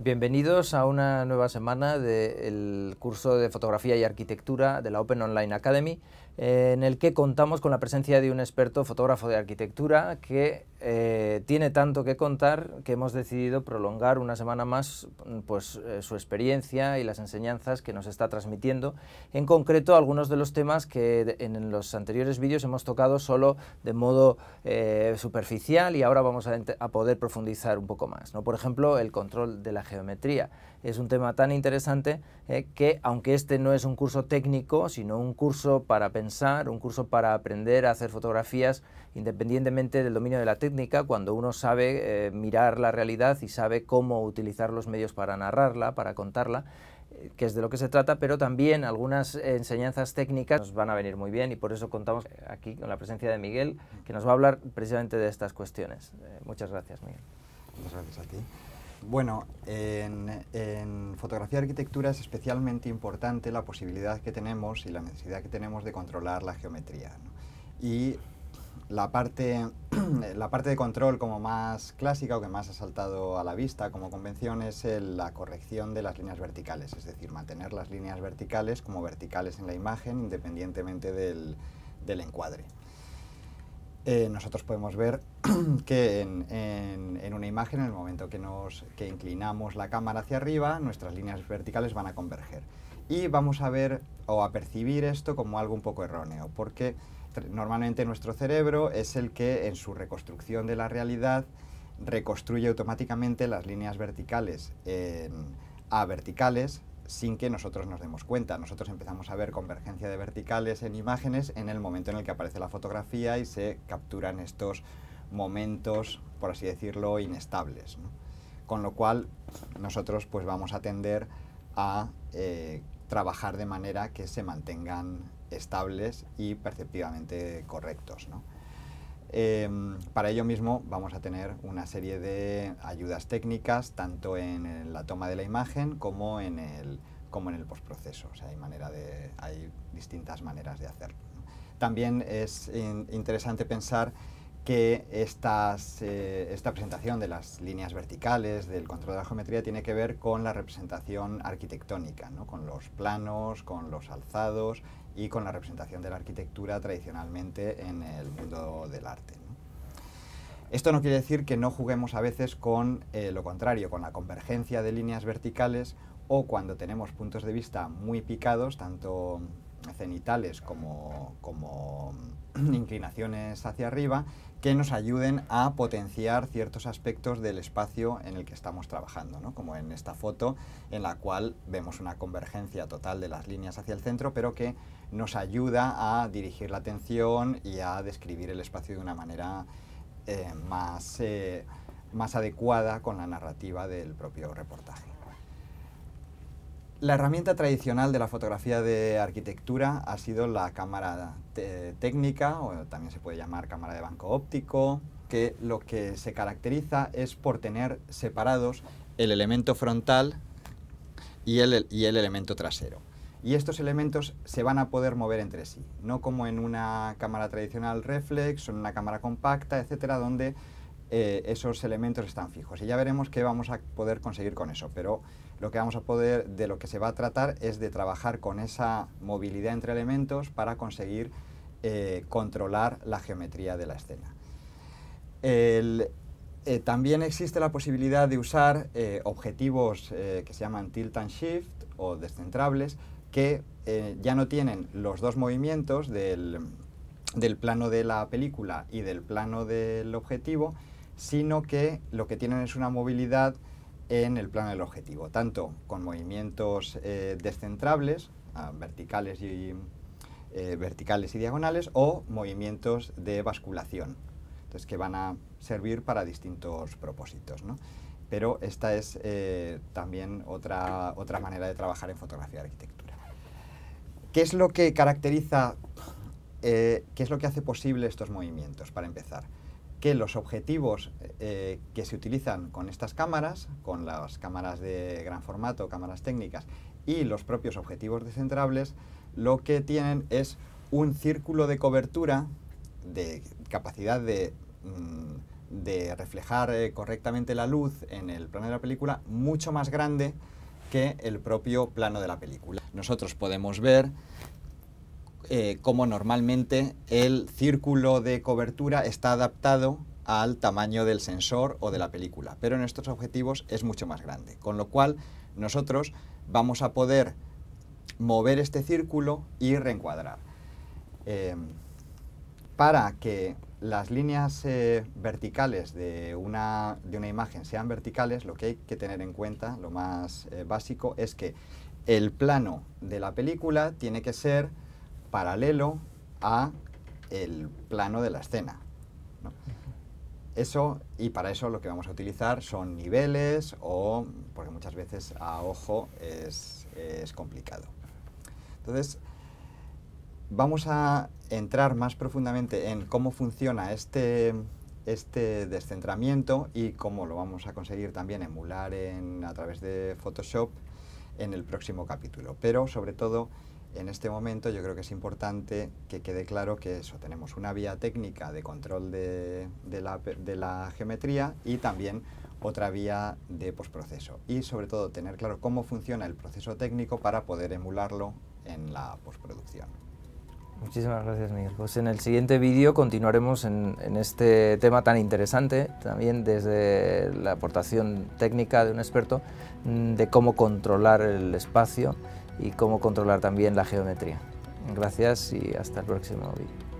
Bienvenidos a una nueva semana del curso de fotografía y arquitectura de la Open Online Academy, en el que contamos con la presencia de un experto fotógrafo de arquitectura que eh, tiene tanto que contar que hemos decidido prolongar una semana más pues, eh, su experiencia y las enseñanzas que nos está transmitiendo, en concreto algunos de los temas que en los anteriores vídeos hemos tocado solo de modo eh, superficial y ahora vamos a, a poder profundizar un poco más. ¿no? Por ejemplo, el control de la geometría. Es un tema tan interesante eh, que, aunque este no es un curso técnico, sino un curso para pensar, un curso para aprender a hacer fotografías, independientemente del dominio de la técnica, cuando uno sabe eh, mirar la realidad y sabe cómo utilizar los medios para narrarla, para contarla, eh, que es de lo que se trata, pero también algunas enseñanzas técnicas nos van a venir muy bien y por eso contamos aquí con la presencia de Miguel, que nos va a hablar precisamente de estas cuestiones. muchas gracias, Miguel. Muchas gracias a ti. Bueno, en, fotografía de arquitectura es especialmente importante la posibilidad que tenemos y la necesidad que tenemos de controlar la geometría. Y la parte, de control como más clásica o que más ha saltado a la vista como convención es la corrección de las líneas verticales, es decir, mantener las líneas verticales como verticales en la imagen independientemente del encuadre. Eh, nosotros podemos ver que en, una imagen, en el momento que, nos, inclinamos la cámara hacia arriba, nuestras líneas verticales van a converger. Y vamos a ver o a percibir esto como algo un poco erróneo, porque normalmente nuestro cerebro es el que en su reconstrucción de la realidad reconstruye automáticamente las líneas verticales A verticales sin que nosotros nos demos cuenta. Nosotros empezamos a ver convergencia de verticales en imágenes en el momento en el que aparece la fotografía y se capturan estos momentos, por así decirlo, inestables. Con lo cual, nosotros pues vamos a tender a eh, trabajar de manera que se mantengan estables y perceptivamente correctos. Em, para ello mismo vamos a tener una serie de ayudas técnicas, tanto en la toma de la imagen como en el, como en el postproceso. O hay, distintas maneras de hacerlo. También es interesante pensar que eh, esta presentación de las líneas verticales, del control de la geometría, tiene que ver con la representación arquitectónica, con los planos, con los alzados y con la representación de la arquitectura tradicionalmente en el mundo del arte. Esto no quiere decir que no juguemos a veces con eh, lo contrario, con la convergencia de líneas verticales o cuando tenemos puntos de vista muy picados, tanto cenitales como, inclinaciones hacia arriba, que nos ayuden a potenciar ciertos aspectos del espacio en el que estamos trabajando, como en esta foto en la cual vemos una convergencia total de las líneas hacia el centro, pero que nos ayuda a dirigir la atención y a describir el espacio de una manera eh, más, eh, más adecuada con la narrativa del propio reportaje. La herramienta tradicional de la fotografía de arquitectura ha sido la cámara técnica, o también se puede llamar cámara de banco óptico, que lo que se caracteriza es por tener separados el elemento frontal y el elemento trasero y estos elementos se van a poder mover entre sí, no como en una cámara tradicional reflex o en una cámara compacta, etcétera, donde eh, esos elementos están fijos. Y ya veremos qué vamos a poder conseguir con eso, pero lo que vamos a poder, de lo que se va a tratar es de trabajar con esa movilidad entre elementos para conseguir eh, controlar la geometría de la escena. Eh, también existe la posibilidad de usar objetivos que se llaman tilt and shift o descentrables que eh, ya no tienen los dos movimientos del, plano de la película y del plano del objetivo, sino que lo que tienen es una movilidad en el plano del objetivo, tanto con movimientos eh, descentrables, verticales y, eh, verticales y diagonales, o movimientos de basculación, entonces que van a servir para distintos propósitos. Pero esta es también otra, otra manera de trabajar en fotografía de arquitectura. ¿Qué es lo que caracteriza, eh, qué es lo que hace posible estos movimientos, para empezar? Que los objetivos eh, que se utilizan con estas cámaras, con las cámaras de gran formato, cámaras técnicas, y los propios objetivos descentrables, lo que tienen es un círculo de cobertura de capacidad de mm, reflejar eh, correctamente la luz en el plano de la película mucho más grande que el propio plano de la película. Nosotros podemos ver eh, cómo normalmente el círculo de cobertura está adaptado al tamaño del sensor o de la película, pero en estos objetivos es mucho más grande, con lo cual nosotros vamos a poder mover este círculo y reencuadrar. Eh, para que las líneas eh, verticales de una, de una, imagen sean verticales, lo que hay que tener en cuenta, lo más eh, básico, es que el plano de la película tiene que ser paralelo a el plano de la escena. Eso, y para eso lo que vamos a utilizar son niveles o, porque muchas veces a ojo es, es complicado. Entonces, Vamos a entrar más profundamente en cómo funciona este, este, descentramiento y cómo lo vamos a conseguir también emular a través de Photoshop en el próximo capítulo. Pero sobre todo en este momento yo creo que es importante que quede claro que eso, tenemos una vía técnica de control de, la, de la geometría y también otra vía de posproceso. Y sobre todo tener claro cómo funciona el proceso técnico para poder emularlo en la postproducción. Muchísimas gracias, Miguel. Pues en el siguiente vídeo continuaremos en, en, este tema tan interesante, también desde la aportación técnica de un experto, mm, de cómo controlar el espacio y cómo controlar también la geometría. Gracias y hasta el próximo vídeo.